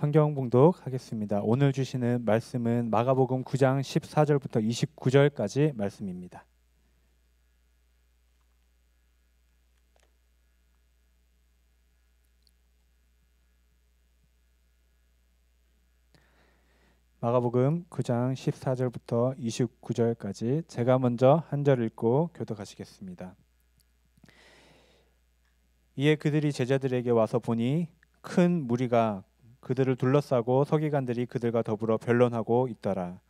성경 봉독하겠습니다. 오늘 주시는 말씀은 마가복음 9장 14절부터 29절까지 말씀입니다. 마가복음 9장 14절부터 29절까지 제가 먼저 한 절 읽고 교독하시겠습니다. 이에 그들이 제자들에게 와서 보니 큰 무리가 그들을 둘러싸고 서기관들이 그들과 더불어 변론하고 있더라.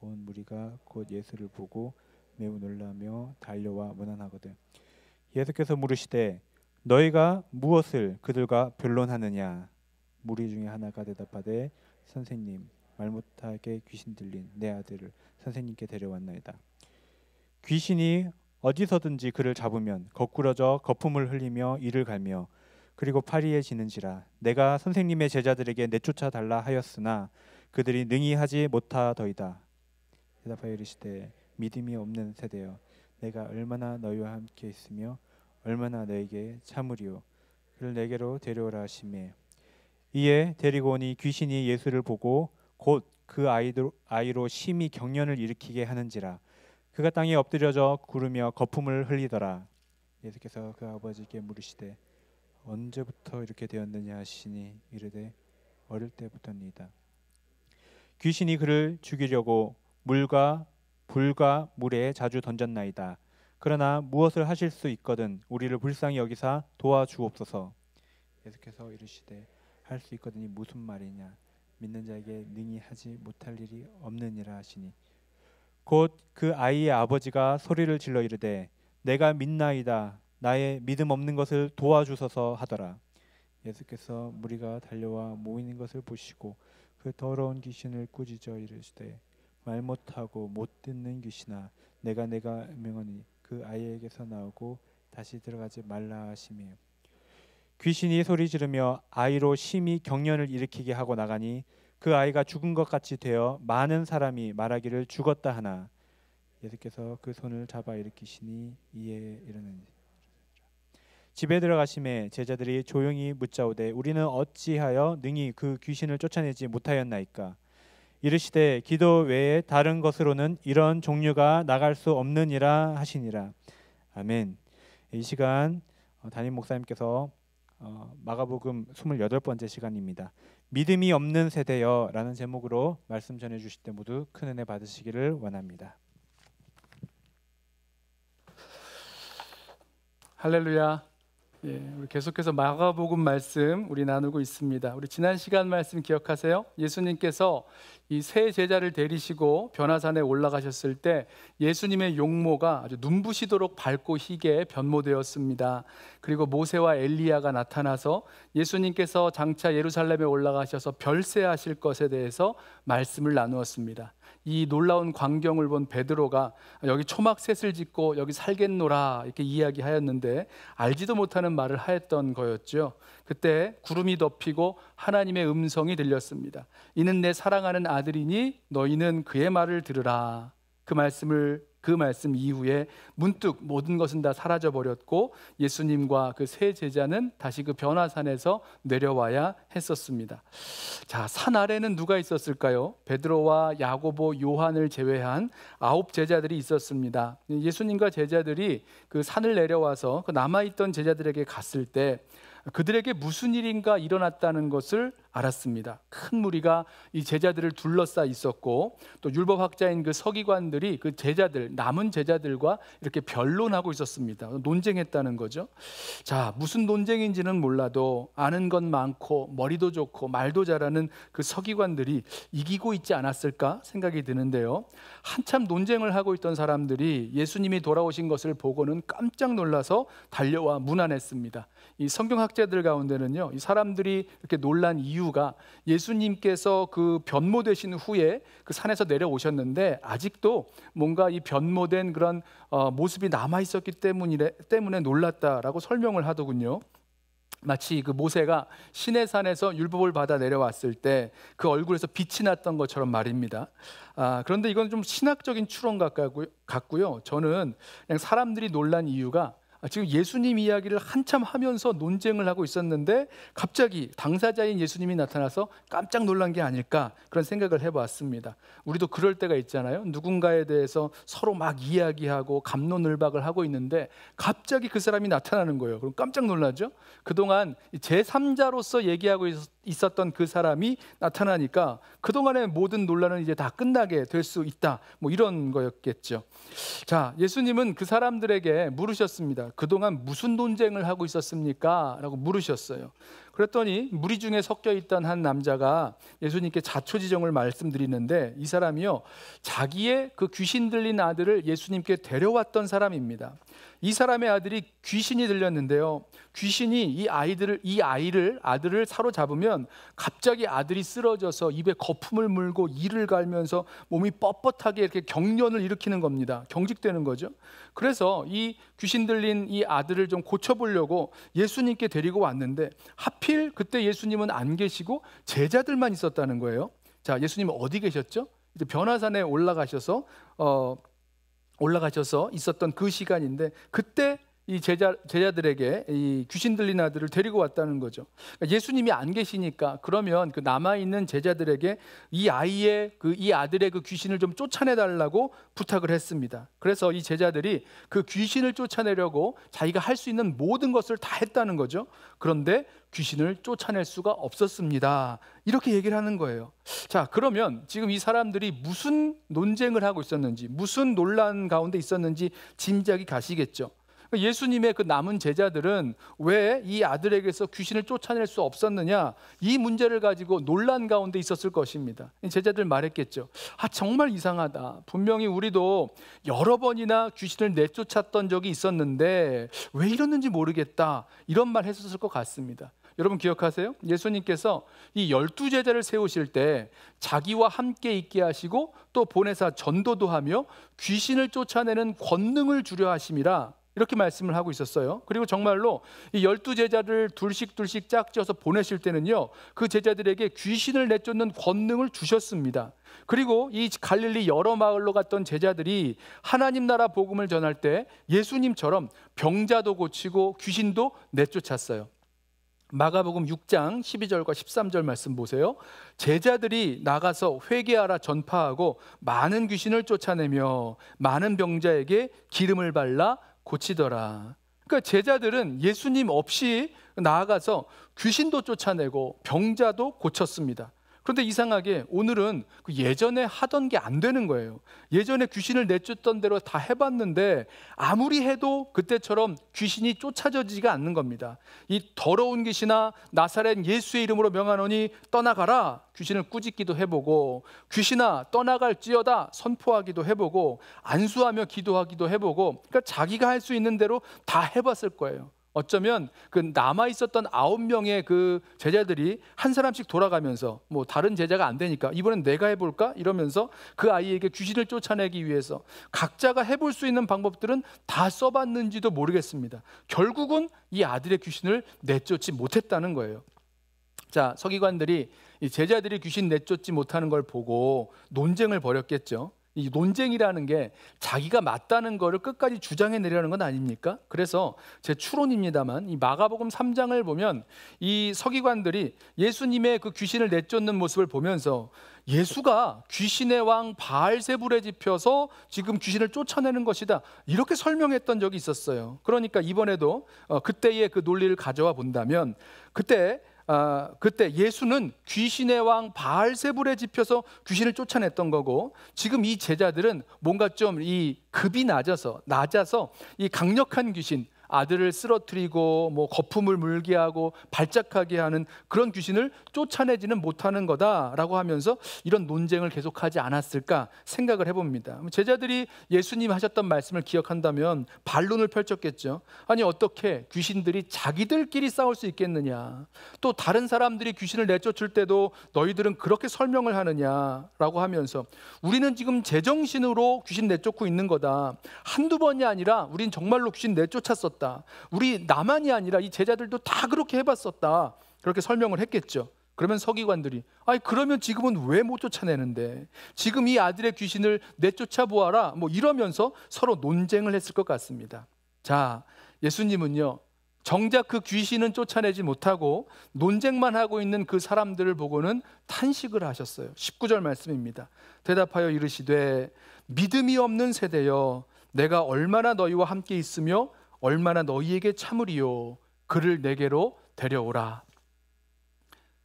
온 무리가 곧 예수를 보고 매우 놀라며 달려와 문안하거든. 예수께서 물으시되 너희가 무엇을 그들과 변론하느냐? 무리 중에 하나가 대답하되 선생님 말 못하게 귀신 들린 내 아들을 선생님께 데려왔나이다. 귀신이 어디서든지 그를 잡으면 거꾸러져 거품을 흘리며 이를 갈며 그리고 파리에지는지라 내가 선생님의 제자들에게 내쫓아 달라 하였으나 그들이 능히 하지 못하더이다. 대답하여 이르시되 믿음이 없는 세대여 내가 얼마나 너희와 함께 있으며 얼마나 너에게 참으리요 그를 내게로 데려오라 하심에 이에 데리고 오니 귀신이 예수를 보고 곧 그 아이로 심히 경련을 일으키게 하는지라 그가 땅에 엎드려져 구르며 거품을 흘리더라 예수께서 그 아버지께 물으시되 언제부터 이렇게 되었느냐 하시니 이르되 어릴 때부터니다 귀신이 그를 죽이려고 물과 불과 물에 자주 던졌나이다. 그러나 무엇을 하실 수 있거든 우리를 불쌍히 여기사 도와주옵소서. 예수께서 이르시되 할 수 있거든이 무슨 말이냐 믿는 자에게 능히 하지 못할 일이 없느니라 하시니 곧 그 아이의 아버지가 소리를 질러 이르되 내가 믿나이다 나의 믿음 없는 것을 도와주소서 하더라. 예수께서 무리가 달려와 모이는 것을 보시고 그 더러운 귀신을 꾸짖어 이르시되 말 못하고 못 듣는 귀신아 내가 내가 명하니 그 아이에게서 나오고 다시 들어가지 말라 하시며 귀신이 소리 지르며 아이로 심히 경련을 일으키게 하고 나가니 그 아이가 죽은 것 같이 되어 많은 사람이 말하기를 죽었다 하나 예수께서 그 손을 잡아 일으키시니 이에 이르는지 집에 들어가심에 제자들이 조용히 묻자오되 우리는 어찌하여 능히 그 귀신을 쫓아내지 못하였나이까 이르시되 기도 외에 다른 것으로는 이런 종류가 나갈 수 없느니라 하시니라 아멘 이 시간 어, 담임 목사님께서 어, 마가복음 28번째 시간입니다 믿음이 없는 세대여 라는 제목으로 말씀 전해 주실 때 모두 큰 은혜 받으시기를 원합니다 할렐루야 예, 우리 계속해서 마가복음 말씀 우리 나누고 있습니다. 우리 지난 시간 말씀 기억하세요? 예수님께서 이 세 제자를 데리시고 변화산에 올라가셨을 때 예수님의 용모가 아주 눈부시도록 밝고 희게 변모되었습니다. 그리고 모세와 엘리야가 나타나서 예수님께서 장차 예루살렘에 올라가셔서 별세하실 것에 대해서 말씀을 나누었습니다. 이 놀라운 광경을 본 베드로가 여기 초막 셋을 짓고 여기 살겠노라 이렇게 이야기하였는데 알지도 못하는 말을 하였던 거였죠. 그때 구름이 덮이고 하나님의 음성이 들렸습니다. 이는 내 사랑하는 아들이니 너희는 그의 말을 들으라. 그 말씀을 그 말씀 이후에 문득 모든 것은 다 사라져 버렸고 예수님과 그 세 제자는 다시 그 변화산에서 내려와야 했었습니다. 자, 산 아래는 누가 있었을까요? 베드로와 야고보, 요한을 제외한 아홉 제자들이 있었습니다. 예수님과 제자들이 그 산을 내려와서 그 남아 있던 제자들에게 갔을 때 그들에게 무슨 일인가 일어났다는 것을 알았습니다. 큰 무리가 이 제자들을 둘러싸 있었고 또 율법학자인 그 서기관들이 그 제자들 남은 제자들과 이렇게 변론하고 있었습니다. 논쟁했다는 거죠. 자 무슨 논쟁인지는 몰라도 아는 건 많고 머리도 좋고 말도 잘하는 그 서기관들이 이기고 있지 않았을까 생각이 드는데요. 한참 논쟁을 하고 있던 사람들이 예수님이 돌아오신 것을 보고는 깜짝 놀라서 달려와 문안했습니다. 이 성경학자들 가운데는요, 이 사람들이 이렇게 놀란 이유 이유가 예수님께서 그 변모되신 후에 그 산에서 내려오셨는데 아직도 뭔가 이 변모된 그런 어, 모습이 남아 있었기 때문이래, 때문에 놀랐다라고 설명을 하더군요. 마치 그 모세가 신의 산에서 율법을 받아 내려왔을 때 그 얼굴에서 빛이 났던 것처럼 말입니다. 아, 그런데 이건 좀 신학적인 추론 같고요. 저는 그냥 사람들이 놀란 이유가 아, 지금 예수님 이야기를 한참 하면서 논쟁을 하고 있었는데 갑자기 당사자인 예수님이 나타나서 깜짝 놀란 게 아닐까 그런 생각을 해봤습니다. 우리도 그럴 때가 있잖아요. 누군가에 대해서 서로 막 이야기하고 감론을박을 하고 있는데 갑자기 그 사람이 나타나는 거예요. 그럼 깜짝 놀라죠. 그동안 제3자로서 얘기하고 있었던 있었던 그 사람이 나타나니까 그동안의 모든 논란은 이제 다 끝나게 될 수 있다. 뭐 이런 거였겠죠. 자, 예수님은 그 사람들에게 물으셨습니다. 그동안 무슨 논쟁을 하고 있었습니까? 라고 물으셨어요. 그랬더니 무리 중에 섞여 있던 한 남자가 예수님께 자초지정을 말씀드리는데 이 사람이요. 자기의 그 귀신 들린 아들을 예수님께 데려왔던 사람입니다. 이 사람의 아들이 귀신이 들렸는데요. 귀신이 이 아이들을 이 아이를 아들을 사로잡으면 갑자기 아들이 쓰러져서 입에 거품을 물고 이를 갈면서 몸이 뻣뻣하게 이렇게 경련을 일으키는 겁니다. 경직되는 거죠. 그래서 이 귀신 들린 이 아들을 좀 고쳐보려고 예수님께 데리고 왔는데 하필 그때 예수님은 안 계시고 제자들만 있었다는 거예요. 자, 예수님 어디 계셨죠? 이제 변화산에 올라가셔서 어 올라가셔서 있었던 그 시간인데 그때 이 제자 제자들에게 이 귀신 들린 아들을 데리고 왔다는 거죠. 그러니까 예수님이 안 계시니까 그러면 그 남아 있는 제자들에게 이 아이의 그 이 아들의 그 귀신을 좀 쫓아내 달라고 부탁을 했습니다. 그래서 이 제자들이 그 귀신을 쫓아내려고 자기가 할 수 있는 모든 것을 다 했다는 거죠. 그런데 귀신을 쫓아낼 수가 없었습니다. 이렇게 얘기를 하는 거예요. 자, 그러면 지금 이 사람들이 무슨 논쟁을 하고 있었는지, 무슨 논란 가운데 있었는지 짐작이 가시겠죠. 그러니까 예수님의 그 남은 제자들은 왜 이 아들에게서 귀신을 쫓아낼 수 없었느냐 이 문제를 가지고 논란 가운데 있었을 것입니다. 제자들 말했겠죠. 아 정말 이상하다. 분명히 우리도 여러 번이나 귀신을 내쫓았던 적이 있었는데 왜 이러는지 모르겠다 이런 말 했었을 것 같습니다. 여러분 기억하세요? 예수님께서 이 열두 제자를 세우실 때 자기와 함께 있게 하시고 또 보내사 전도도 하며 귀신을 쫓아내는 권능을 주려 하심이라 이렇게 말씀을 하고 있었어요. 그리고 정말로 이 열두 제자를 둘씩 둘씩 짝지어서 보내실 때는요, 그 제자들에게 귀신을 내쫓는 권능을 주셨습니다. 그리고 이 갈릴리 여러 마을로 갔던 제자들이 하나님 나라 복음을 전할 때 예수님처럼 병자도 고치고 귀신도 내쫓았어요. 마가복음 6장 12절과 13절 말씀 보세요. 제자들이 나가서 회개하라 전파하고 많은 귀신을 쫓아내며 많은 병자에게 기름을 발라 고치더라. 그러니까 제자들은 예수님 없이 나아가서 귀신도 쫓아내고 병자도 고쳤습니다. 그런데 이상하게 오늘은 그 예전에 하던 게 안 되는 거예요. 예전에 귀신을 내쫓던 대로 다 해봤는데 아무리 해도 그때처럼 귀신이 쫓아져지가 지 않는 겁니다. 이 더러운 귀신아 나사렛 예수의 이름으로 명하노니 떠나가라 귀신을 꾸짖기도 해보고 귀신아 떠나갈지어다 선포하기도 해보고 안수하며 기도하기도 해보고 그러니까 자기가 할 수 있는 대로 다 해봤을 거예요. 어쩌면 그 남아 있었던 아홉 명의 그 제자들이 한 사람씩 돌아가면서 뭐 다른 제자가 안 되니까 이번엔 내가 해볼까 이러면서 그 아이에게 귀신을 쫓아내기 위해서 각자가 해볼 수 있는 방법들은 다 써봤는지도 모르겠습니다. 결국은 이 아들의 귀신을 내쫓지 못했다는 거예요. 자 서기관들이 제자들이 귀신 내쫓지 못하는 걸 보고 논쟁을 벌였겠죠. 이 논쟁이라는 게 자기가 맞다는 것을 끝까지 주장해 내려는 건 아닙니까? 그래서 제 추론입니다만 이 마가복음 3장을 보면 이 서기관들이 예수님의 그 귀신을 내쫓는 모습을 보면서 예수가 귀신의 왕 바알세불에 집혀서 지금 귀신을 쫓아내는 것이다. 이렇게 설명했던 적이 있었어요. 그러니까 이번에도 어, 그때의 그 논리를 가져와 본다면 그때 어, 그때 예수는 귀신의 왕 바알세불에 집혀서 귀신을 쫓아냈던 거고 지금 이 제자들은 뭔가 좀 이 급이 낮아서 낮아서 이 강력한 귀신 아들을 쓰러뜨리고 뭐 거품을 물게 하고 발작하게 하는 그런 귀신을 쫓아내지는 못하는 거다라고 하면서 이런 논쟁을 계속하지 않았을까 생각을 해봅니다. 제자들이 예수님 하셨던 말씀을 기억한다면 반론을 펼쳤겠죠. 아니 어떻게 귀신들이 자기들끼리 싸울 수 있겠느냐? 또 다른 사람들이 귀신을 내쫓을 때도 너희들은 그렇게 설명을 하느냐라고 하면서 우리는 지금 제정신으로 귀신 내쫓고 있는 거다. 한두 번이 아니라 우린 정말로 귀신 내쫓았었다. 해봤었다. 우리 나만이 아니라 이 제자들도 다 그렇게 해봤었다. 그렇게 설명을 했겠죠. 그러면 서기관들이 아니 그러면 지금은 왜 못 쫓아내는데 지금 이 아들의 귀신을 내쫓아 보아라 뭐 이러면서 서로 논쟁을 했을 것 같습니다. 자 예수님은요 정작 그 귀신은 쫓아내지 못하고 논쟁만 하고 있는 그 사람들을 보고는 탄식을 하셨어요. 19절 말씀입니다. 대답하여 이르시되 믿음이 없는 세대여 내가 얼마나 너희와 함께 있으며 얼마나 너희에게 참으리요 그를 내게로 데려오라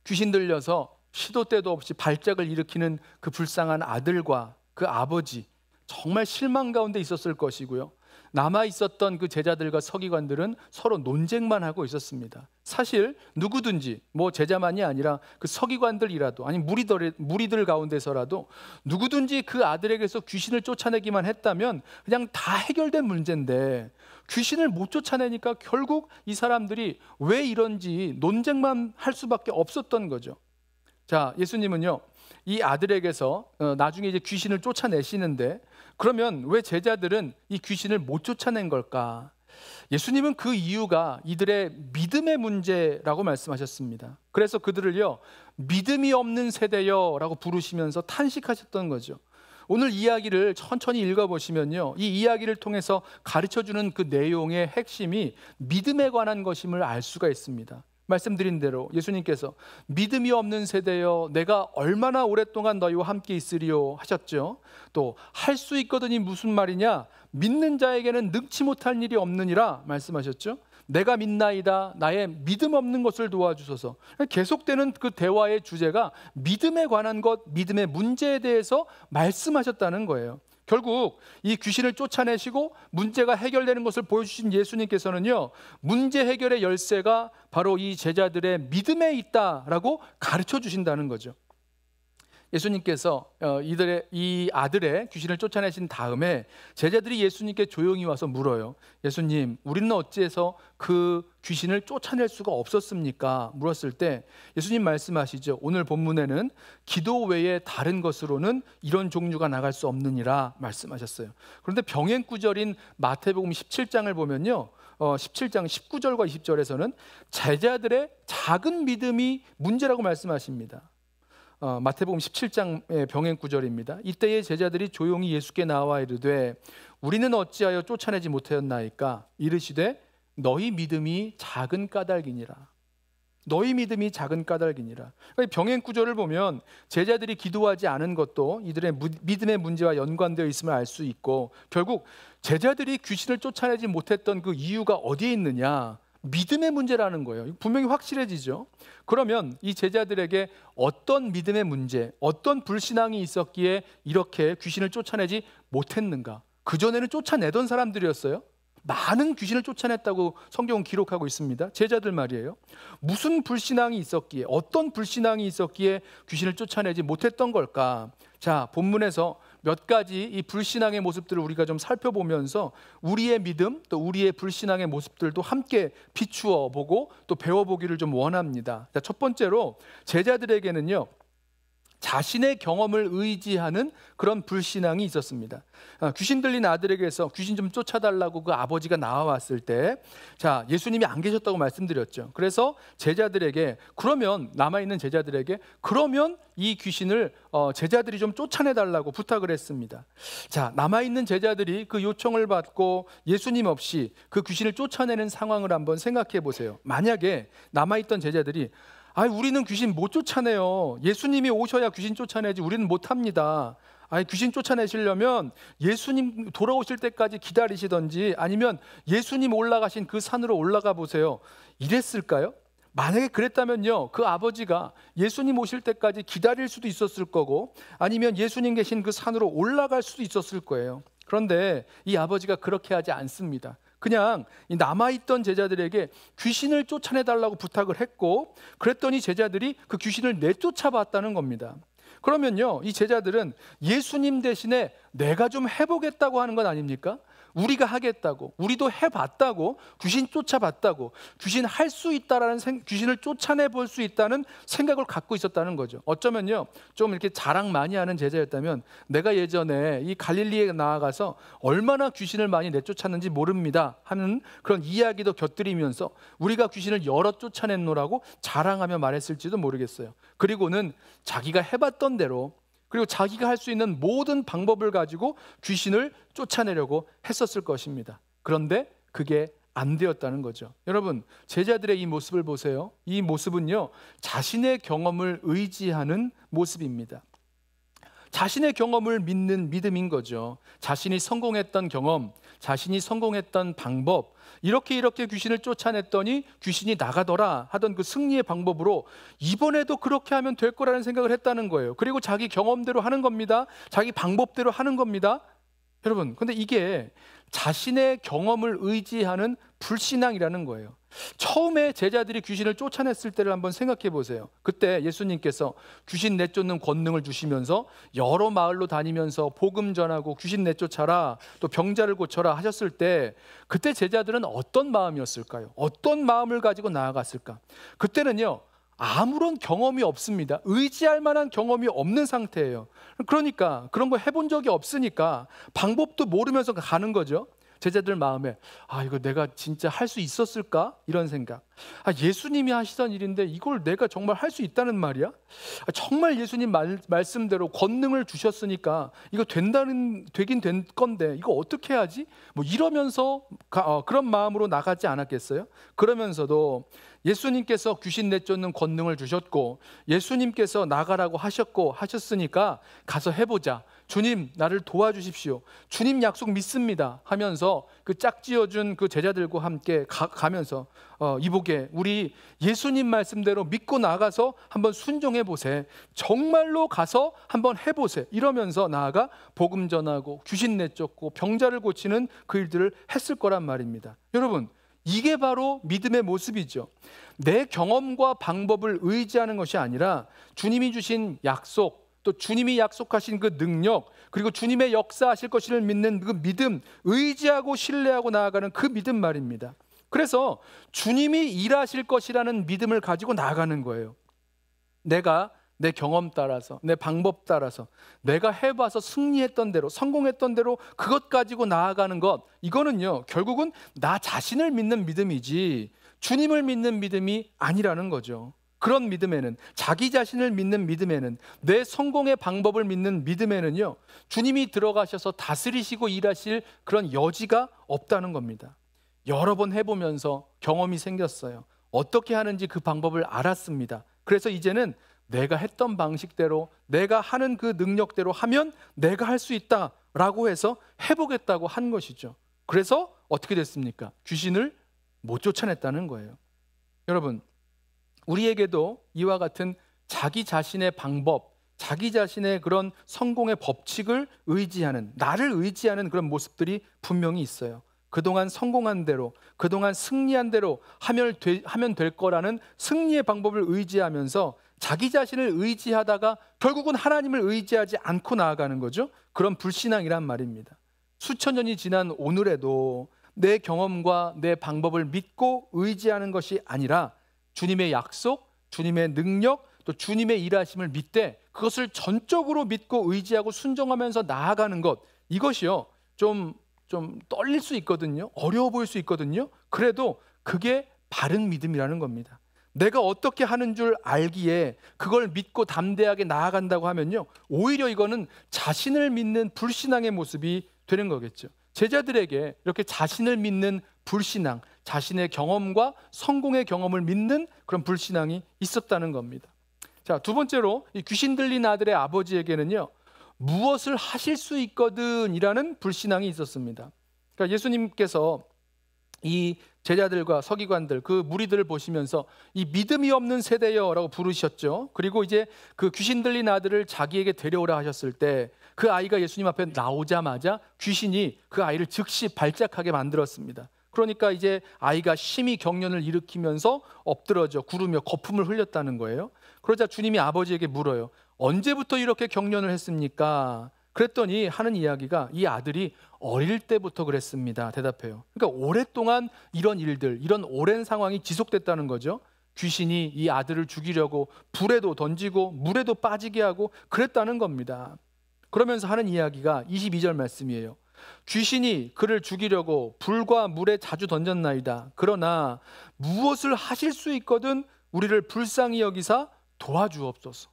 귀신 들려서 시도 때도 없이 발작을 일으키는 그 불쌍한 아들과 그 아버지 정말 실망 가운데 있었을 것이고요 남아 있었던 그 제자들과 서기관들은 서로 논쟁만 하고 있었습니다. 사실 누구든지 뭐 제자만이 아니라 그 서기관들이라도 아니 무리들 무리들 가운데서라도 누구든지 그 아들에게서 귀신을 쫓아내기만 했다면 그냥 다 해결된 문제인데 귀신을 못 쫓아내니까 결국 이 사람들이 왜 이런지 논쟁만 할 수밖에 없었던 거죠. 자, 예수님은요. 이 아들에게서 어, 나중에 이제 귀신을 쫓아내시는데 그러면 왜 제자들은 이 귀신을 못 쫓아낸 걸까? 예수님은 그 이유가 이들의 믿음의 문제라고 말씀하셨습니다. 그래서 그들을요, 믿음이 없는 세대여 라고 부르시면서 탄식하셨던 거죠. 오늘 이야기를 천천히 읽어보시면요. 이 이야기를 통해서 가르쳐주는 그 내용의 핵심이 믿음에 관한 것임을 알 수가 있습니다. 말씀드린 대로 예수님께서 믿음이 없는 세대여 내가 얼마나 오랫동안 너희와 함께 있으리요 하셨죠. 또 할 수 있거든이 무슨 말이냐 믿는 자에게는 능치 못할 일이 없느니라 말씀하셨죠. 내가 믿나이다 나의 믿음 없는 것을 도와주소서. 계속되는 그 대화의 주제가 믿음에 관한 것, 믿음의 문제에 대해서 말씀하셨다는 거예요. 결국 이 귀신을 쫓아내시고 문제가 해결되는 것을 보여주신 예수님께서는요, 문제 해결의 열쇠가 바로 이 제자들의 믿음에 있다라고 가르쳐 주신다는 거죠. 예수님께서 어, 이들의 이 아들의 귀신을 쫓아내신 다음에 제자들이 예수님께 조용히 와서 물어요. 예수님, 우리는 어찌해서 그 귀신을 쫓아낼 수가 없었습니까? 물었을 때 예수님 말씀하시죠. 오늘 본문에는 기도 외에 다른 것으로는 이런 종류가 나갈 수 없느니라 말씀하셨어요. 그런데 병행 구절인 마태복음 17장을 보면요. 어, 17장 19절과 20절에서는 제자들의 작은 믿음이 문제라고 말씀하십니다. 어, 마태복음 17장의 병행 구절입니다. 이때에 제자들이 조용히 예수께 나와 이르되 우리는 어찌하여 쫓아내지 못하였나이까 이르시되 너희 믿음이 작은 까닭이니라. 너희 믿음이 작은 까닭이니라. 그러니까 병행 구절을 보면 제자들이 기도하지 않은 것도 이들의 믿음의 문제와 연관되어 있음을 알 수 있고 결국 제자들이 귀신을 쫓아내지 못했던 그 이유가 어디에 있느냐? 믿음의 문제라는 거예요. 분명히 확실해지죠. 그러면 이 제자들에게 어떤 믿음의 문제, 어떤 불신앙이 있었기에 이렇게 귀신을 쫓아내지 못했는가? 그전에는 쫓아내던 사람들이었어요. 많은 귀신을 쫓아냈다고 성경은 기록하고 있습니다. 제자들 말이에요. 무슨 불신앙이 있었기에, 어떤 불신앙이 있었기에 귀신을 쫓아내지 못했던 걸까? 자, 본문에서 몇 가지 이 불신앙의 모습들을 우리가 좀 살펴보면서 우리의 믿음 또 우리의 불신앙의 모습들도 함께 비추어 보고 또 배워보기를 좀 원합니다. 자, 첫 번째로 제자들에게는요. 자신의 경험을 의지하는 그런 불신앙이 있었습니다. 아, 귀신 들린 아들에게서 귀신 좀 쫓아달라고 그 아버지가 나와왔을 때, 자 예수님이 안 계셨다고 말씀드렸죠. 그래서 제자들에게 그러면 남아 있는 제자들에게 그러면 이 귀신을 어, 제자들이 좀 쫓아내달라고 부탁을 했습니다. 자 남아 있는 제자들이 그 요청을 받고 예수님 없이 그 귀신을 쫓아내는 상황을 한번 생각해 보세요. 만약에 남아 있던 제자들이 아, 우리는 귀신 못 쫓아내요. 예수님이 오셔야 귀신 쫓아내지 우리는 못 합니다. 아, 귀신 쫓아내시려면 예수님 돌아오실 때까지 기다리시던지 아니면 예수님 올라가신 그 산으로 올라가 보세요. 이랬을까요? 만약에 그랬다면요, 그 아버지가 예수님 오실 때까지 기다릴 수도 있었을 거고, 아니면 예수님 계신 그 산으로 올라갈 수도 있었을 거예요. 그런데 이 아버지가 그렇게 하지 않습니다. 그냥 남아있던 제자들에게 귀신을 쫓아내달라고 부탁을 했고 그랬더니 제자들이 그 귀신을 내쫓아봤다는 겁니다. 그러면요, 이 제자들은 예수님 대신에 내가 좀 해보겠다고 하는 건 아닙니까? 우리가 하겠다고, 우리도 해봤다고, 귀신 쫓아봤다고, 귀신 할 수 있다라는 생, 귀신을 쫓아내 볼 수 있다는 생각을 갖고 있었다는 거죠. 어쩌면요, 좀 이렇게 자랑 많이 하는 제자였다면 내가 예전에 이 갈릴리에 나아가서 얼마나 귀신을 많이 내쫓았는지 모릅니다 하는 그런 이야기도 곁들이면서 우리가 귀신을 여러 쫓아냈노라고 자랑하며 말했을지도 모르겠어요. 그리고는 자기가 해봤던 대로 그리고 자기가 할 수 있는 모든 방법을 가지고 귀신을 쫓아내려고 했었을 것입니다. 그런데 그게 안 되었다는 거죠. 여러분, 제자들의 이 모습을 보세요. 이 모습은요, 자신의 경험을 의지하는 모습입니다. 자신의 경험을 믿는 믿음인 거죠. 자신이 성공했던 경험, 자신이 성공했던 방법, 이렇게 이렇게 귀신을 쫓아냈더니 귀신이 나가더라 하던 그 승리의 방법으로 이번에도 그렇게 하면 될 거라는 생각을 했다는 거예요. 그리고 자기 경험대로 하는 겁니다. 자기 방법대로 하는 겁니다. 여러분, 근데 이게 자신의 경험을 의지하는 불신앙이라는 거예요. 처음에 제자들이 귀신을 쫓아냈을 때를 한번 생각해 보세요. 그때 예수님께서 귀신 내쫓는 권능을 주시면서 여러 마을로 다니면서 복음 전하고 귀신 내쫓아라 또 병자를 고쳐라 하셨을 때 그때 제자들은 어떤 마음이었을까요? 어떤 마음을 가지고 나아갔을까? 그때는요. 아무런 경험이 없습니다. 의지할 만한 경험이 없는 상태예요. 그러니까 그런 거 해본 적이 없으니까 방법도 모르면서 가는 거죠. 제자들 마음에 아 이거 내가 진짜 할 수 있었을까 이런 생각. 아 예수님이 하시던 일인데 이걸 내가 정말 할 수 있다는 말이야? 아, 정말 예수님 말, 말씀대로 권능을 주셨으니까 이거 된다는 되긴 된 건데 이거 어떻게 해야지뭐 이러면서 가, 어, 그런 마음으로 나가지 않았겠어요? 그러면서도 예수님께서 귀신 내쫓는 권능을 주셨고 예수님께서 나가라고 하셨고 하셨으니까 가서 해보자. 주님 나를 도와주십시오. 주님 약속 믿습니다. 하면서 그 짝지어준 그 제자들과 함께 가, 면서 어, 이보게 우리 예수님 말씀대로 믿고 나가서 한번 순종해 보세. 정말로 가서 한번 해보세. 이러면서 나아가 복음 전하고 귀신 내쫓고 병자를 고치는 그 일들을 했을 거란 말입니다. 여러분 이게 바로 믿음의 모습이죠. 내 경험과 방법을 의지하는 것이 아니라 주님이 주신 약속, 또 주님이 약속하신 그 능력, 그리고 주님의 역사하실 것을 믿는 그 믿음, 의지하고 신뢰하고 나아가는 그 믿음 말입니다. 그래서 주님이 일하실 것이라는 믿음을 가지고 나아가는 거예요. 내가 내 경험 따라서, 내 방법 따라서, 내가 해봐서 승리했던 대로, 성공했던 대로 그것 가지고 나아가는 것, 이거는요, 결국은 나 자신을 믿는 믿음이지, 주님을 믿는 믿음이 아니라는 거죠. 그런 믿음에는, 자기 자신을 믿는 믿음에는, 내 성공의 방법을 믿는 믿음에는요, 주님이 들어가셔서 다스리시고 일하실 그런 여지가 없다는 겁니다. 여러 번 해보면서 경험이 생겼어요. 어떻게 하는지 그 방법을 알았습니다. 그래서 이제는 내가 했던 방식대로 내가 하는 그 능력대로 하면 내가 할 수 있다라고 해서 해보겠다고 한 것이죠. 그래서 어떻게 됐습니까? 귀신을 못 쫓아냈다는 거예요. 여러분, 우리에게도 이와 같은 자기 자신의 방법, 자기 자신의 그런 성공의 법칙을 의지하는, 나를 의지하는 그런 모습들이 분명히 있어요. 그동안 성공한 대로, 그동안 승리한 대로 하면, 될 거라는 승리의 방법을 의지하면서 자기 자신을 의지하다가 결국은 하나님을 의지하지 않고 나아가는 거죠. 그런 불신앙이란 말입니다. 수천 년이 지난 오늘에도 내 경험과 내 방법을 믿고 의지하는 것이 아니라 주님의 약속, 주님의 능력, 또 주님의 일하심을 믿되 그것을 전적으로 믿고 의지하고 순종하면서 나아가는 것 이것이요 좀 좀 떨릴 수 있거든요 어려워 보일 수 있거든요 그래도 그게 바른 믿음이라는 겁니다 내가 어떻게 하는 줄 알기에 그걸 믿고 담대하게 나아간다고 하면요. 오히려 이거는 자신을 믿는 불신앙의 모습이 되는 거겠죠. 제자들에게 이렇게 자신을 믿는 불신앙, 자신의 경험과 성공의 경험을 믿는 그런 불신앙이 있었다는 겁니다. 자, 두 번째로 이 귀신 들린 아들의 아버지에게는요. 무엇을 하실 수 있거든이라는 불신앙이 있었습니다. 그러니까 예수님께서 이 제자들과 서기관들 그 무리들을 보시면서 이 믿음이 없는 세대여라고 부르셨죠. 그리고 이제 그 귀신 들린 아들을 자기에게 데려오라 하셨을 때 그 아이가 예수님 앞에 나오자마자 귀신이 그 아이를 즉시 발작하게 만들었습니다. 그러니까 이제 아이가 심히 경련을 일으키면서 엎드러져 구르며 거품을 흘렸다는 거예요. 그러자 주님이 아버지에게 물어요. 언제부터 이렇게 경련을 했습니까? 그랬더니 하는 이야기가 이 아들이 어릴 때부터 그랬습니다. 대답해요. 그러니까 오랫동안 이런 일들, 이런 오랜 상황이 지속됐다는 거죠. 귀신이 이 아들을 죽이려고 불에도 던지고 물에도 빠지게 하고 그랬다는 겁니다. 그러면서 하는 이야기가 22절 말씀이에요. 귀신이 그를 죽이려고 불과 물에 자주 던졌나이다. 그러나 무엇을 하실 수 있거든 우리를 불쌍히 여기사 도와주옵소서.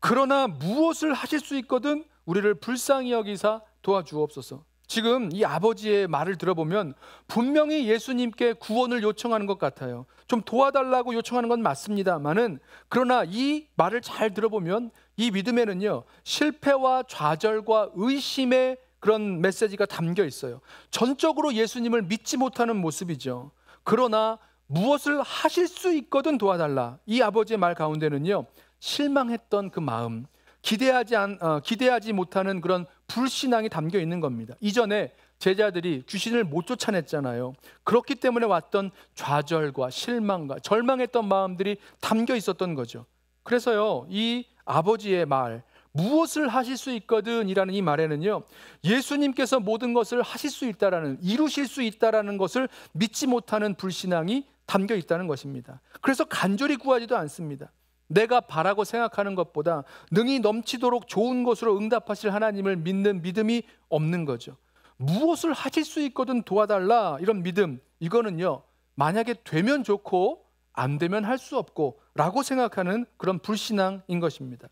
그러나 무엇을 하실 수 있거든 우리를 불쌍히 여기사 도와주옵소서. 지금 이 아버지의 말을 들어보면 분명히 예수님께 구원을 요청하는 것 같아요. 좀 도와달라고 요청하는 건 맞습니다만은 그러나 이 말을 잘 들어보면 이 믿음에는요 실패와 좌절과 의심의 그런 메시지가 담겨 있어요. 전적으로 예수님을 믿지 못하는 모습이죠. 그러나 무엇을 하실 수 있거든 도와달라. 이 아버지의 말 가운데는요 실망했던 그 마음, 기대하지, 않, 어, 기대하지 못하는 그런 불신앙이 담겨 있는 겁니다. 이전에 제자들이 주신을못 쫓아냈잖아요. 그렇기 때문에 왔던 좌절과 실망과 절망했던 마음들이 담겨 있었던 거죠. 그래서요, 이 아버지의 말, 무엇을 하실 수 있거든이라는 이 말에는요, 예수님께서 모든 것을 하실 수 있다라는, 이루실 수 있다라는 것을 믿지 못하는 불신앙이 담겨 있다는 것입니다. 그래서 간절히 구하지도 않습니다. 내가 바라고 생각하는 것보다 능이 넘치도록 좋은 것으로 응답하실 하나님을 믿는 믿음이 없는 거죠. 무엇을 하실 수 있거든 도와달라 이런 믿음 이거는요 만약에 되면 좋고 안 되면 할 수 없고 라고 생각하는 그런 불신앙인 것입니다.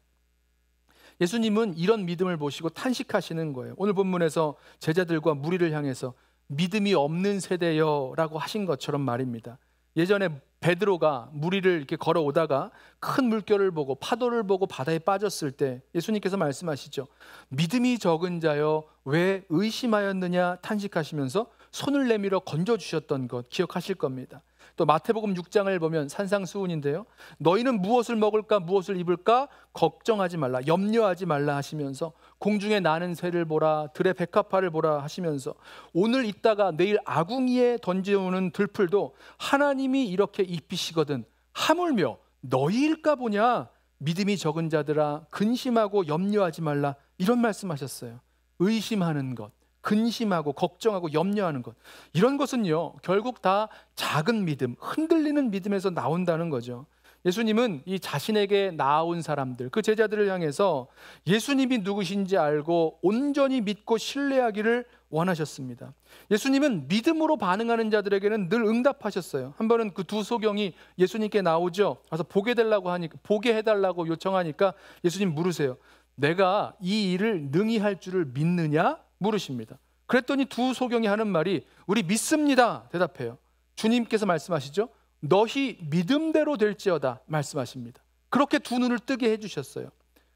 예수님은 이런 믿음을 보시고 탄식하시는 거예요. 오늘 본문에서 제자들과 무리를 향해서 믿음이 없는 세대여 라고 하신 것처럼 말입니다. 예전에 베드로가 무리를 이렇게 걸어오다가 큰 물결을 보고 파도를 보고 바다에 빠졌을 때 예수님께서 말씀하시죠. 믿음이 적은 자여 왜 의심하였느냐 탄식하시면서 손을 내밀어 건져 주셨던 것 기억하실 겁니다. 또 마태복음 6장을 보면 산상수훈인데요. 너희는 무엇을 먹을까 무엇을 입을까 걱정하지 말라 염려하지 말라 하시면서 공중에 나는 새를 보라 들의 백합화를 보라 하시면서 오늘 있다가 내일 아궁이에 던져오는 들풀도 하나님이 이렇게 입히시거든 하물며 너희일까 보냐 믿음이 적은 자들아 근심하고 염려하지 말라 이런 말씀하셨어요. 의심하는 것 근심하고 걱정하고 염려하는 것 이런 것은요 결국 다 작은 믿음 흔들리는 믿음에서 나온다는 거죠 예수님은 이 자신에게 나온 사람들 그 제자들을 향해서 예수님이 누구신지 알고 온전히 믿고 신뢰하기를 원하셨습니다 예수님은 믿음으로 반응하는 자들에게는 늘 응답하셨어요 한 번은 그 두 소경이 예수님께 나오죠 그래서 보게 되라고 하니까 보게 해달라고 요청하니까 예수님 물으세요 내가 이 일을 능히 할 줄을 믿느냐? 물으십니다. 그랬더니 두 소경이 하는 말이 우리 믿습니다. 대답해요. 주님께서 말씀하시죠. 너희 믿음대로 될지어다 말씀하십니다. 그렇게 두 눈을 뜨게 해주셨어요.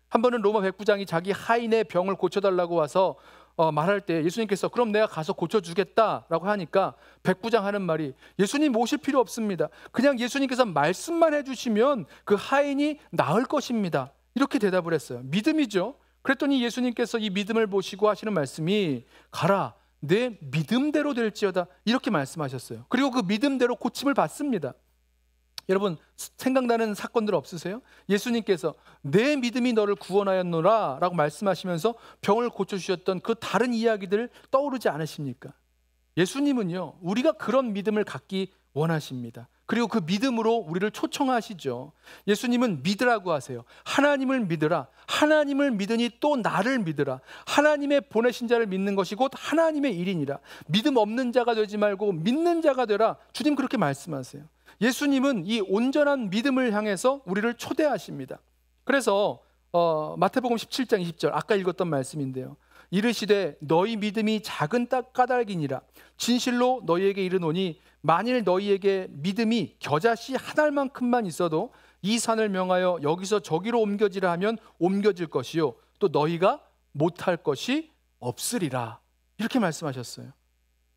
한 번은 로마 백부장이 자기 하인의 병을 고쳐달라고 와서 어, 말할 때 예수님께서 그럼 내가 가서 고쳐주겠다라고 하니까 백부장 하는 말이 예수님 모실 필요 없습니다. 그냥 예수님께서 말씀만 해주시면 그 하인이 나을 것입니다. 이렇게 대답을 했어요. 믿음이죠. 그랬더니 예수님께서 이 믿음을 보시고 하시는 말씀이 가라 내 믿음대로 될지어다 이렇게 말씀하셨어요. 그리고 그 믿음대로 고침을 받습니다. 여러분 생각나는 사건들 없으세요? 예수님께서 내 믿음이 너를 구원하였노라라고 말씀하시면서 병을 고쳐 주셨던 그 다른 이야기들 떠오르지 않으십니까? 예수님은요. 우리가 그런 믿음을 갖기 원하십니다. 그리고 그 믿음으로 우리를 초청하시죠. 예수님은 믿으라고 하세요. 하나님을 믿으라. 하나님을 믿으니 또 나를 믿으라. 하나님의 보내신 자를 믿는 것이 곧 하나님의 일이니라. 믿음 없는 자가 되지 말고 믿는 자가 되라. 주님 그렇게 말씀하세요. 예수님은 이 온전한 믿음을 향해서 우리를 초대하십니다. 그래서 어, 마태복음 17장 20절 아까 읽었던 말씀인데요. 이르시되 너희 믿음이 작은 딱 까닭이니라 진실로 너희에게 이르노니 만일 너희에게 믿음이 겨자씨 한 알만큼만 있어도 이 산을 명하여 여기서 저기로 옮겨지라 하면 옮겨질 것이요 또 너희가 못할 것이 없으리라 이렇게 말씀하셨어요.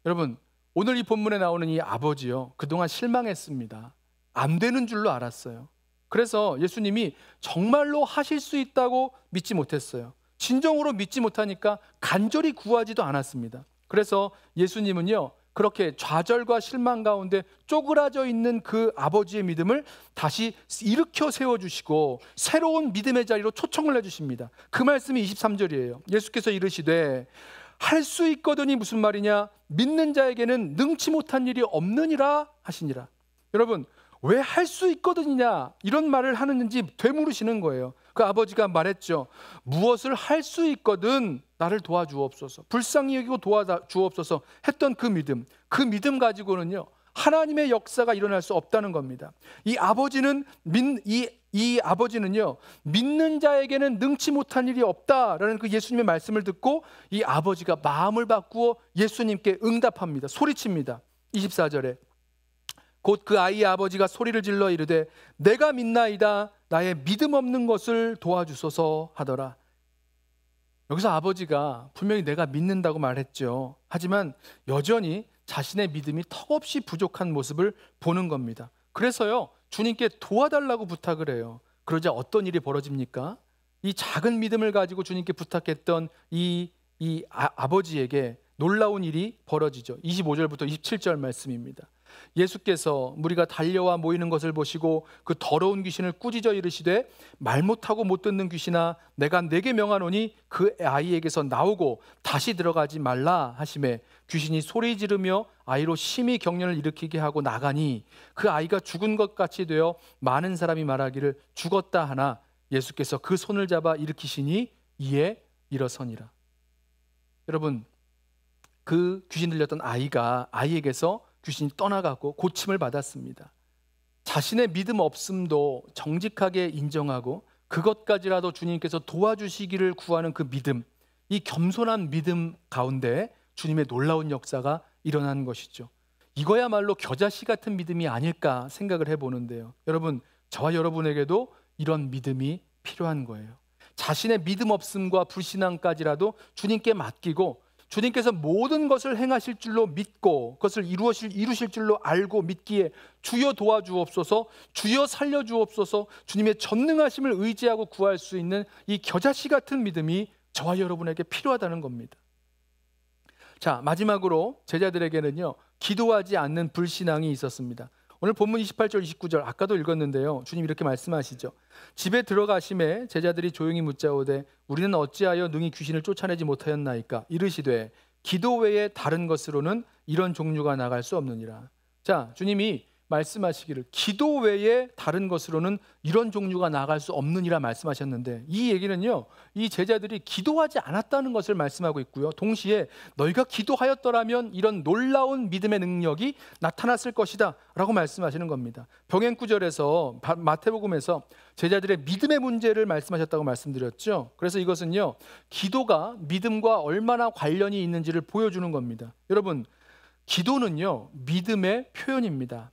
여러분 오늘 이 본문에 나오는 이 아버지요 그동안 실망했습니다. 안 되는 줄로 알았어요. 그래서 예수님이 정말로 하실 수 있다고 믿지 못했어요. 진정으로 믿지 못하니까 간절히 구하지도 않았습니다. 그래서 예수님은요, 그렇게 좌절과 실망 가운데 쪼그라져 있는 그 아버지의 믿음을 다시 일으켜 세워주시고 새로운 믿음의 자리로 초청을 해주십니다. 그 말씀이 23절이에요. 예수께서 이르시되, 할 수 있거든이 무슨 말이냐? 믿는 자에게는 능치 못한 일이 없느니라 하시니라. 여러분, 왜 할 수 있거든이냐? 이런 말을 하는지 되물으시는 거예요. 그 아버지가 말했죠. 무엇을 할 수 있거든 나를 도와주옵소서. 불쌍히 여기고 도와주옵소서 했던 그 믿음. 그 믿음 가지고는요. 하나님의 역사가 일어날 수 없다는 겁니다. 이 아버지는 민, 이, 이 아버지는요. 믿는 자에게는 능치 못한 일이 없다라는 그 예수님의 말씀을 듣고 이 아버지가 마음을 바꾸어 예수님께 응답합니다. 소리칩니다. 24절에 곧 그 아이의 아버지가 소리를 질러 이르되 내가 믿나이다 나의 믿음 없는 것을 도와주소서 하더라. 여기서 아버지가 분명히 내가 믿는다고 말했죠. 하지만 여전히 자신의 믿음이 턱없이 부족한 모습을 보는 겁니다. 그래서요, 주님께 도와달라고 부탁을 해요. 그러자 어떤 일이 벌어집니까? 이 작은 믿음을 가지고 주님께 부탁했던 이, 이 아, 아버지에게 놀라운 일이 벌어지죠. 25절부터 27절 말씀입니다. 예수께서 무리가 달려와 모이는 것을 보시고 그 더러운 귀신을 꾸짖어 이르시되 말 못하고 못 듣는 귀신아 내가 내게 명하노니 그 아이에게서 나오고 다시 들어가지 말라 하심에 귀신이 소리 지르며 아이로 심히 경련을 일으키게 하고 나가니 그 아이가 죽은 것 같이 되어 많은 사람이 말하기를 죽었다 하나 예수께서 그 손을 잡아 일으키시니 이에 일어서니라 여러분 그 귀신 들렸던 아이가 아이에게서 귀신이 떠나가고 고침을 받았습니다. 자신의 믿음 없음도 정직하게 인정하고 그것까지라도 주님께서 도와주시기를 구하는 그 믿음, 이 겸손한 믿음 가운데 주님의 놀라운 역사가 일어난 것이죠. 이거야말로 겨자씨 같은 믿음이 아닐까 생각을 해보는데요. 여러분, 저와 여러분에게도 이런 믿음이 필요한 거예요. 자신의 믿음 없음과 불신앙까지라도 주님께 맡기고 주님께서 모든 것을 행하실 줄로 믿고 그것을 이루실 이루실 줄로 알고 믿기에 주여 도와주옵소서, 주여 살려주옵소서, 주님의 전능하심을 의지하고 구할 수 있는 이 겨자씨 같은 믿음이 저와 여러분에게 필요하다는 겁니다. 자, 마지막으로 제자들에게는요. 기도하지 않는 불신앙이 있었습니다. 오늘 본문 28절 29절 아까도 읽었는데요. 주님 이렇게 말씀하시죠. 집에 들어가심에 제자들이 조용히 묻자오되 우리는 어찌하여 능히 귀신을 쫓아내지 못하였나이까 이르시되 기도 외에 다른 것으로는 이런 종류가 나갈 수 없느니라. 자, 주님이 말씀하시기를 기도 외에 다른 것으로는 이런 종류가 나갈 수 없느니라 말씀하셨는데 이 얘기는요 이 제자들이 기도하지 않았다는 것을 말씀하고 있고요 동시에 너희가 기도하였더라면 이런 놀라운 믿음의 능력이 나타났을 것이다라고 말씀하시는 겁니다 병행 구절에서 마태복음에서 제자들의 믿음의 문제를 말씀하셨다고 말씀드렸죠 그래서 이것은요 기도가 믿음과 얼마나 관련이 있는지를 보여주는 겁니다 여러분 기도는요 믿음의 표현입니다.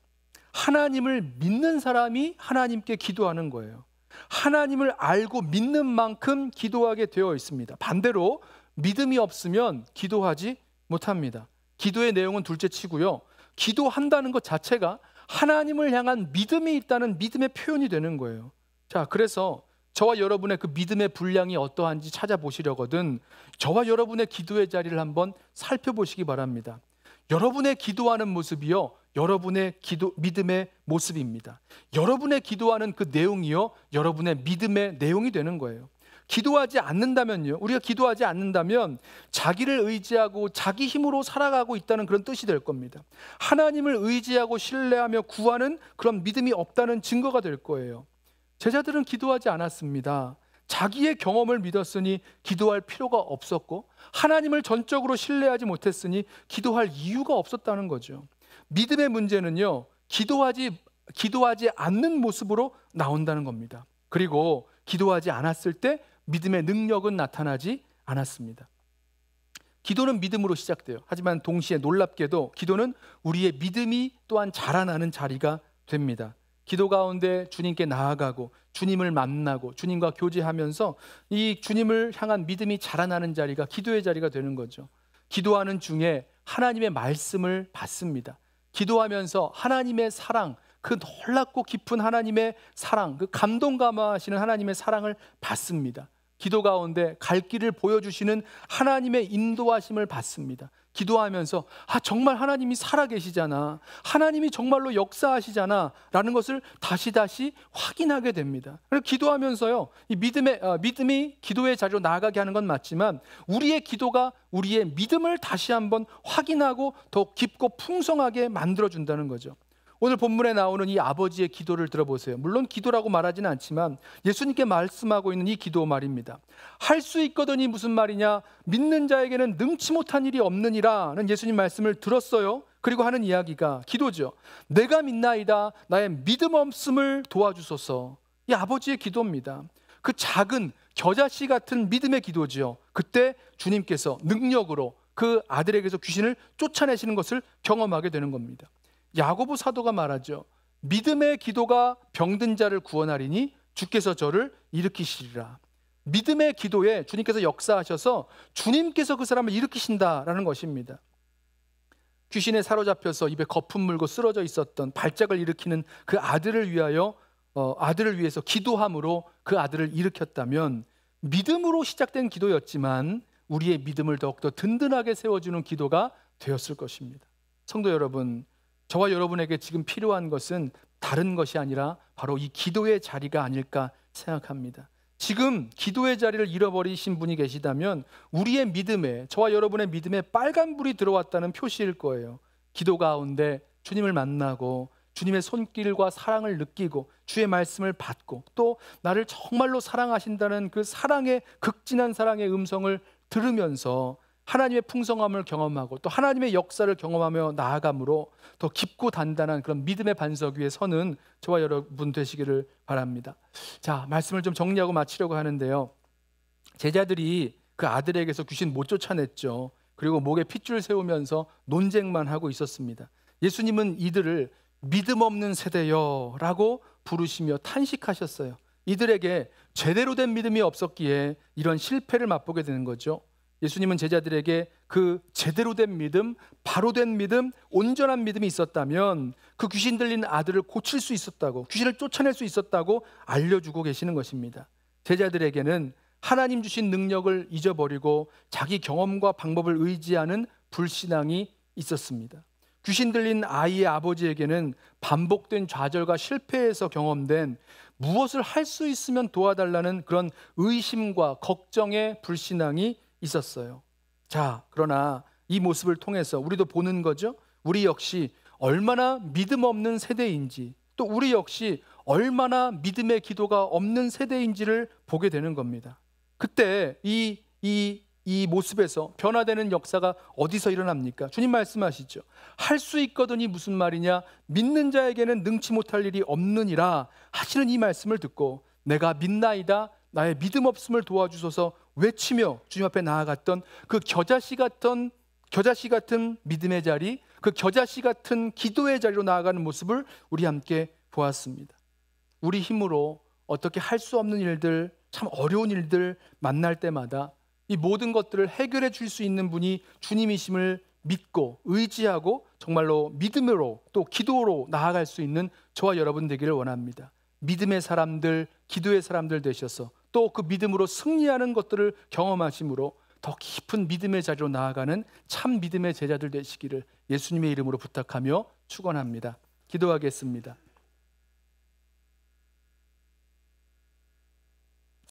하나님을 믿는 사람이 하나님께 기도하는 거예요. 하나님을 알고 믿는 만큼 기도하게 되어 있습니다. 반대로 믿음이 없으면 기도하지 못합니다. 기도의 내용은 둘째 치고요. 기도한다는 것 자체가 하나님을 향한 믿음이 있다는 믿음의 표현이 되는 거예요. 자, 그래서 저와 여러분의 그 믿음의 분량이 어떠한지 찾아보시려거든 저와 여러분의 기도의 자리를 한번 살펴보시기 바랍니다. 여러분의 기도하는 모습이요. 여러분의 기도, 믿음의 모습입니다. 여러분의 기도하는 그 내용이요, 여러분의 믿음의 내용이 되는 거예요. 기도하지 않는다면요, 우리가 기도하지 않는다면 자기를 의지하고 자기 힘으로 살아가고 있다는 그런 뜻이 될 겁니다. 하나님을 의지하고 신뢰하며 구하는 그런 믿음이 없다는 증거가 될 거예요. 제자들은 기도하지 않았습니다. 자기의 경험을 믿었으니 기도할 필요가 없었고 하나님을 전적으로 신뢰하지 못했으니 기도할 이유가 없었다는 거죠. 믿음의 문제는요. 기도하지 기도하지 않는 모습으로 나온다는 겁니다. 그리고 기도하지 않았을 때 믿음의 능력은 나타나지 않았습니다. 기도는 믿음으로 시작돼요. 하지만 동시에 놀랍게도 기도는 우리의 믿음이 또한 자라나는 자리가 됩니다. 기도 가운데 주님께 나아가고 주님을 만나고 주님과 교제하면서 이 주님을 향한 믿음이 자라나는 자리가 기도의 자리가 되는 거죠. 기도하는 중에 하나님의 말씀을 받습니다. 기도하면서 하나님의 사랑, 그 놀랍고 깊은 하나님의 사랑, 그 감동 감화하시는 하나님의 사랑을 받습니다. 기도 가운데 갈 길을 보여주시는 하나님의 인도하심을 받습니다. 기도하면서 아 정말 하나님이 살아계시잖아 하나님이 정말로 역사하시잖아라는 것을 다시 다시 확인하게 됩니다. 그래서 기도하면서요 이 믿음의 아, 믿음이 기도의 자리로 나아가게 하는 건 맞지만 우리의 기도가 우리의 믿음을 다시 한번 확인하고 더 깊고 풍성하게 만들어 준다는 거죠. 오늘 본문에 나오는 이 아버지의 기도를 들어보세요. 물론 기도라고 말하지는 않지만 예수님께 말씀하고 있는 이 기도 말입니다. 할 수 있거든이 무슨 말이냐? 믿는 자에게는 능치 못한 일이 없느니라는 예수님 말씀을 들었어요. 그리고 하는 이야기가 기도죠. 내가 믿나이다. 나의 믿음 없음을 도와주소서. 이 아버지의 기도입니다. 그 작은 겨자씨 같은 믿음의 기도지요. 그때 주님께서 능력으로 그 아들에게서 귀신을 쫓아내시는 것을 경험하게 되는 겁니다. 야고보 사도가 말하죠. 믿음의 기도가 병든 자를 구원하리니 주께서 저를 일으키시리라. 믿음의 기도에 주님께서 역사하셔서 주님께서 그 사람을 일으키신다라는 것입니다. 귀신에 사로잡혀서 입에 거품 물고 쓰러져 있었던 발작을 일으키는 그 아들을 위하여 어, 아들을 위해서 기도함으로 그 아들을 일으켰다면 믿음으로 시작된 기도였지만 우리의 믿음을 더욱더 든든하게 세워주는 기도가 되었을 것입니다. 성도 여러분, 저와 여러분에게 지금 필요한 것은 다른 것이 아니라 바로 이 기도의 자리가 아닐까 생각합니다. 지금 기도의 자리를 잃어버리신 분이 계시다면 우리의 믿음에 저와 여러분의 믿음에 빨간 불이 들어왔다는 표시일 거예요. 기도 가운데 주님을 만나고 주님의 손길과 사랑을 느끼고 주의 말씀을 받고 또 나를 정말로 사랑하신다는 그 사랑의 극진한 사랑의 음성을 들으면서 하나님의 풍성함을 경험하고 또 하나님의 역사를 경험하며 나아감으로 더 깊고 단단한 그런 믿음의 반석 위에 서는 저와 여러분 되시기를 바랍니다. 자, 말씀을 좀 정리하고 마치려고 하는데요. 제자들이 그 아들에게서 귀신 못 쫓아냈죠. 그리고 목에 핏줄 세우면서 논쟁만 하고 있었습니다. 예수님은 이들을 믿음 없는 세대여라고 부르시며 탄식하셨어요. 이들에게 제대로 된 믿음이 없었기에 이런 실패를 맛보게 되는 거죠. 예수님은 제자들에게 그 제대로 된 믿음, 바로 된 믿음, 온전한 믿음이 있었다면 그 귀신 들린 아들을 고칠 수 있었다고, 귀신을 쫓아낼 수 있었다고 알려주고 계시는 것입니다. 제자들에게는 하나님 주신 능력을 잊어버리고 자기 경험과 방법을 의지하는 불신앙이 있었습니다. 귀신 들린 아이의 아버지에게는 반복된 좌절과 실패에서 경험된 무엇을 할 수 있으면 도와달라는 그런 의심과 걱정의 불신앙이 있었어요. 자, 그러나 이 모습을 통해서 우리도 보는 거죠. 우리 역시 얼마나 믿음 없는 세대인지 또 우리 역시 얼마나 믿음의 기도가 없는 세대인지를 보게 되는 겁니다. 그때 이 이, 이 모습에서 변화되는 역사가 어디서 일어납니까? 주님 말씀하시죠. 할 수 있거든이 무슨 말이냐? 믿는 자에게는 능치 못할 일이 없느니라 하시는 이 말씀을 듣고 내가 믿나이다 나의 믿음 없음을 도와주소서 외치며 주님 앞에 나아갔던 그 겨자씨 같은 겨자씨 같은 믿음의 자리, 그 겨자씨 같은 기도의 자리로 나아가는 모습을 우리 함께 보았습니다. 우리 힘으로 어떻게 할 수 없는 일들, 참 어려운 일들 만날 때마다 이 모든 것들을 해결해 줄 수 있는 분이 주님이심을 믿고 의지하고 정말로 믿음으로 또 기도로 나아갈 수 있는 저와 여러분 되기를 원합니다. 믿음의 사람들, 기도의 사람들 되셔서 또그 믿음으로 승리하는 것들을 경험하심으로 더 깊은 믿음의 자리로 나아가는 참 믿음의 제자들 되시기를 예수님의 이름으로 부탁하며 축원합니다. 기도하겠습니다.